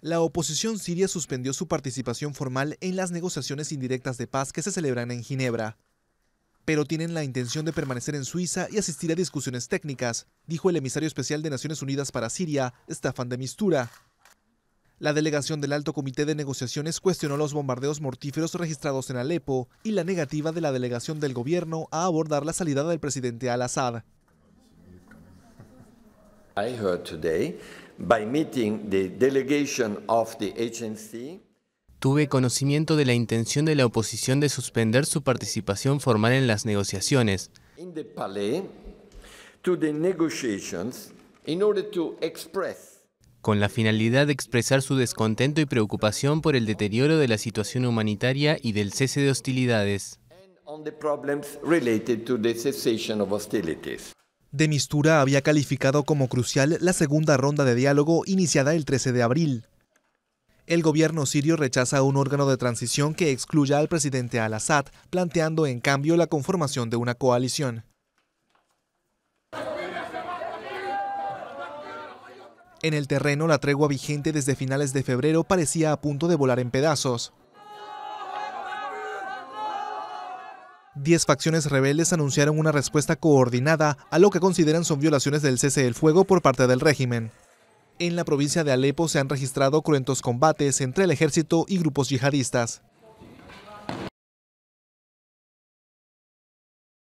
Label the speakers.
Speaker 1: La oposición siria suspendió su participación formal en las negociaciones indirectas de paz que se celebran en Ginebra, pero tienen la intención de permanecer en Suiza y asistir a discusiones técnicas, dijo el emisario especial de Naciones Unidas para Siria, Staffan de Mistura. La delegación del Alto Comité de Negociaciones cuestionó los bombardeos mortíferos registrados en Alepo y la negativa de la delegación del gobierno a abordar la salida del presidente al-Assad.
Speaker 2: Tuve conocimiento de la intención de la oposición de suspender su participación formal en las negociaciones. con la finalidad de expresar su descontento y preocupación por el deterioro de la situación
Speaker 3: humanitaria y del cese de hostilidades.
Speaker 1: De Mistura había calificado como crucial la segunda ronda de diálogo iniciada el 13 de abril. El gobierno sirio rechaza un órgano de transición que excluya al presidente al-Assad, planteando en cambio la conformación de una coalición. En el terreno, la tregua vigente desde finales de febrero parecía a punto de volar en pedazos. Diez facciones rebeldes anunciaron una respuesta coordinada a lo que consideran son violaciones del cese del fuego por parte del régimen. En la provincia de Alepo se han registrado cruentos combates entre el ejército y grupos yihadistas.